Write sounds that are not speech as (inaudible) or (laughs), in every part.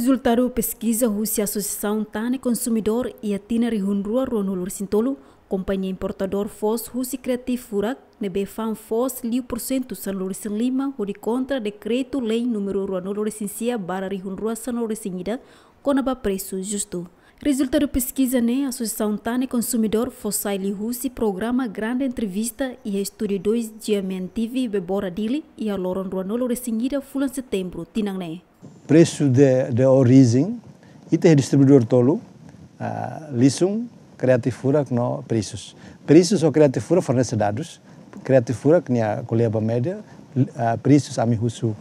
Resultado pesquisa Rússia Associação Tane Consumidor e Atina Rihunrua Ronolur Sintolo, companhia importador FOS Rússia furac nebe Nebefan FOS Liu Porcento San Lourenço Lima, de Contra Decreto Lei número Ronolur Sincia Bara Rihunrua San Lourenço Ida, Conaba Preço Justo. Resultado pesquisa né, Associação Tane Consumidor Fossaili Rússia programa grande entrevista e Estúdio 2 Diamant TV Bebora Dili e a Loron Ruanolo Resingida Fulan Setembro, Tinang né preço de, de origem e ter distribuidor tolo, uh, lisum, criatifura, no preços. Preços ou criatifura fornece dados, criatifura, que é a coleba média, uh, preços a husu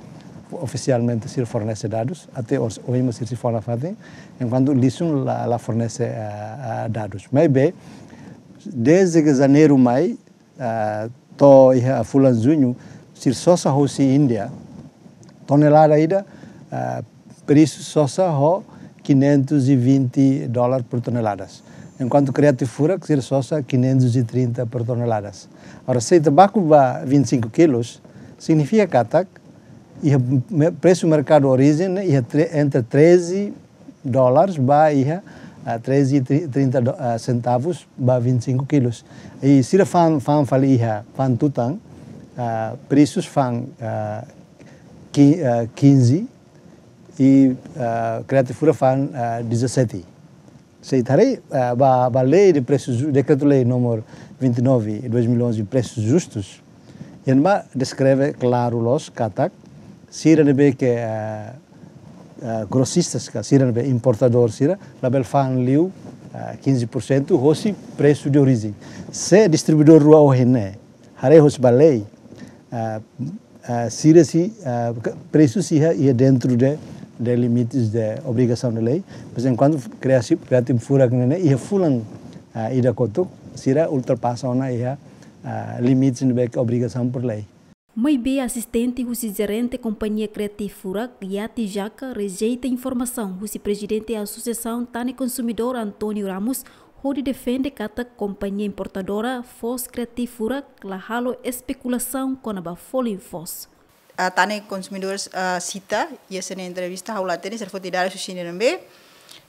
oficialmente se fornece dados, até hoje mesmo se fala fazer, enquanto lisum la, la fornece uh, dados. Mas bem, desde que janeiro, maio, uh, to a fulan junho, se só se Índia, tonelada ainda, uh, ah, preço só sarró 520 dólares por toneladas. Enquanto o fura, que ser só 530 por toneladas. Agora, se tabaco vai 25 quilos, significa que atac, o preço do mercado origem é entre 13 dólares 13 e 13,30 centavos para 25 quilos. E se fan fan falia, fan tutang, ah, preços fan 15 ah, i Creative Fan 17. Se tarei ba lei de preços decreto lei número 29 2011 preços justos. Enma descreve claro los katak sirene be que grossistas que sirene be importador sira label fan liu 15% hosi preço de origem. Se distribuidor rua ohene, hare hos balei, uh, uh, sira si preço si dentro de de limites de obrigação de lei, mas enquanto cria cria tipo fura que nem fulan ah, a ida kotuk, sira ultrapassa na ia ah, limites de obrigação por lei. Mai bem assistente o gerente companhia Creative Furac, Yati Jaca, rejeita a informação. O presidente da Associação Tane Consumidor, Antônio Ramos, Rodi defende a companhia importadora Fos Creative Furac, lahalo especulação com a Bafolin Fos. Eh, tane konsumidor eh, sita ia sene entrevista haulatene serfo tidara susinirenbe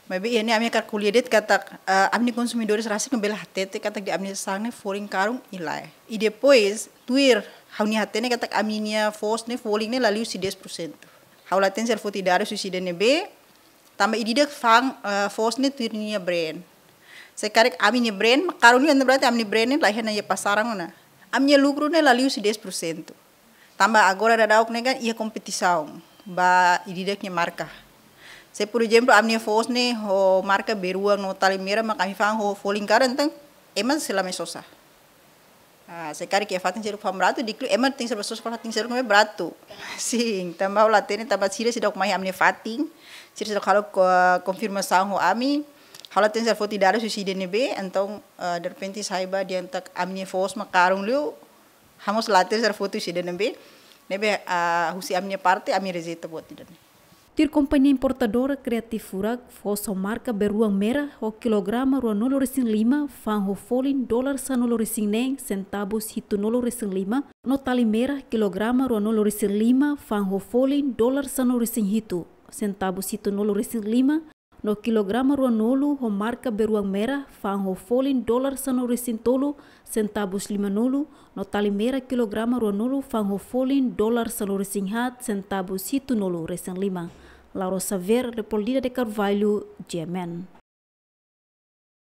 mabe ia ne amia kalkuliadet katak eh, amni konsumidor rasa kembela hatete katak di amni sangne foring karung ilai e. ide depois tuir ni hatene katak aminia fos ne foring ne laliu si 10% tidak serfo tidara susidenebe tambah ididak fang fos ne Saya brand sekarang aminia brand karung ni berarti amni brand ne lahir ya pasarang ona amnya lugru ne laliu si 10% Tambah agora nih kan, negan ia competição ba ididaknya marka Saya Se por exemplo a ne ho marka beruang no tali merah, maka kami fang ho falling karen teng eman selama sosa. Ah, sekali que fatin seru fam bratu diklu eman ting serba sosa fatin seru me bratu. (laughs) Sing Tambah latene tambah sire sedok mai amne fatin sire ko halo sang ho ami hala ten sa foti dara susi dene be entong uh, derpenti saiba diantak amne fos makarung liu hamos latir ser foto si dan nabi nabi uh, husi parti parte amire zeta buat tidak. Tir kompanhia importadora furak foso marka beruang merah o kilograma ruang nolo resing lima fang ho folin dolar sa nolo resing neng sentabus hitu nolo resing lima notali merah kilograma ruang nolo resing lima fang ho folin dolar sa nolo resing hitu sentabus hitu nolo resing lima no kilograma ruang nolu ho marka beruang merah fang ho folin dolar sano risin tolu sentabus lima nolu no merah kilograma ruang nolu fang ho folin dolar sano risin hat sentabus hitu nolu risin lima. Laura Saver, Repolida de Carvalho, Jemen.